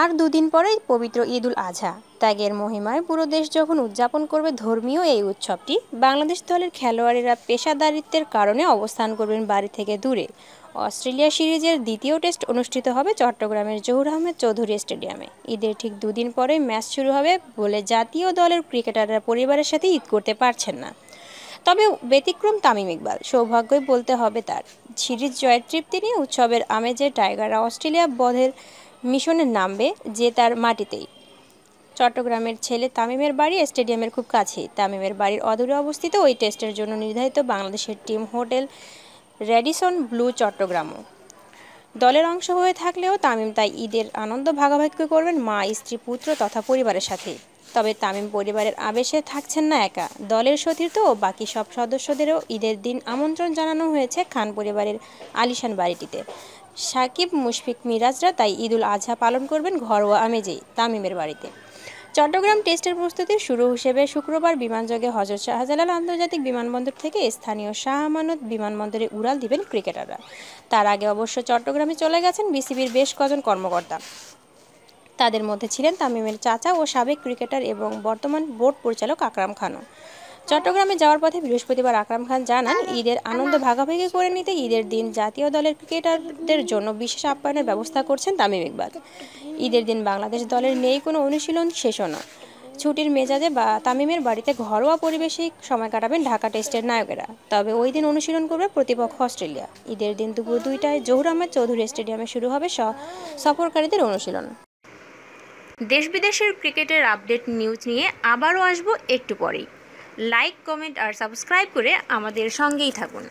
আর দুদিন পরেই পবিত্র ঈদুল আজহা ত্যাগের মহিমায় পুরো দেশ যখন উদযাপন করবে ধর্মীয় এই উৎসবটি বাংলাদেশ দলের খেলোয়াড়েরা পেশাদারিত্বের কারণে অবস্থান করবেন বাড়ি থেকে দূরে অস্ট্রেলিয়া সিরিজের দ্বিতীয় টেস্ট অনুষ্ঠিত হবে চট্টগ্রামের জহুর আহমেদ চৌধুরী স্টেডিয়ামে ঈদের ঠিক দুদিন পরে ম্যাচ শুরু হবে বলে জাতীয় দলের ক্রিকেটাররা পরিবারের সাথে ঈদ করতে পারছেন না তবে ব্যতিক্রম তামিম ইকবাল সৌভাগ্যই বলতে হবে তার সিরিজ জয়ের তৃপ্তি নিয়ে উৎসবের আমেজে টাইগাররা অস্ট্রেলিয়া বধের মিশনে নামবে যে তার মাটিতেই চট্টগ্রামের ছেলে তামিমের বাড়ি স্টেডিয়ামের খুব কাছেই তামিমের বাড়ির অদূরে অবস্থিত ওই টেস্টের জন্য নির্ধারিত বাংলাদেশের টিম হোটেল রেডিসন ব্লু চট্টগ্রামও দলের অংশ হয়ে থাকলেও তামিম তাই ঈদের আনন্দ ভাগাভাগি করবেন মা স্ত্রী পুত্র তথা পরিবারের সাথে তবে তামিম পরিবারের আবেশে থাকছেন না একা দলের সতীর্থ ও বাকি সব সদস্যদেরও ঈদের দিন আমন্ত্রণ জানানো হয়েছে খান পরিবারের আলিশান বাড়িটিতে সাকিব মুশফিক মিরাজরা তাই ঈদুল আজহা পালন করবেন ঘরোয়া আমেজেই তামিমের বাড়িতে চট্টগ্রাম টেস্টের প্রস্তুতি শুরু হিসেবে শুক্রবার বিমানযোগে হজরত শাহজালাল আন্তর্জাতিক বিমানবন্দর থেকে স্থানীয় শাহ আমানত বিমানবন্দরে উড়াল দিবেন ক্রিকেটাররা তার আগে অবশ্য চট্টগ্রামে চলে গেছেন বিসিবির বেশ কজন কর্মকর্তা তাদের মধ্যে ছিলেন তামিমের চাচা ও সাবেক ক্রিকেটার এবং বর্তমান বোর্ড পরিচালক আকরাম খানও চট্টগ্রামে যাওয়ার পথে বৃহস্পতিবার আকরাম খান জানান ঈদের আনন্দ ভাগাভাগি করে নিতে ঈদের দিন জাতীয় দলের ক্রিকেটারদের জন্য বিশেষ আপ্যায়নের ব্যবস্থা করছেন তামিম ইকবাল ঈদের দিন বাংলাদেশ দলের নেই কোনো অনুশীলন শেষও নয় ছুটির মেজাজে বা তামিমের বাড়িতে ঘরোয়া পরিবেশে সময় কাটাবেন ঢাকা টেস্টের নায়কেরা তবে ওই দিন অনুশীলন করবে প্রতিপক্ষ অস্ট্রেলিয়া ঈদের দিন দুপুর দুইটায় জহুর আহমেদ চৌধুরী স্টেডিয়ামে শুরু হবে সফরকারীদের অনুশীলন দেশ বিদেশের ক্রিকেটের আপডেট নিউজ নিয়ে আবারও আসবো একটু পরেই লাইক কমেন্ট আর সাবস্ক্রাইব করে আমাদের সঙ্গেই থাকুন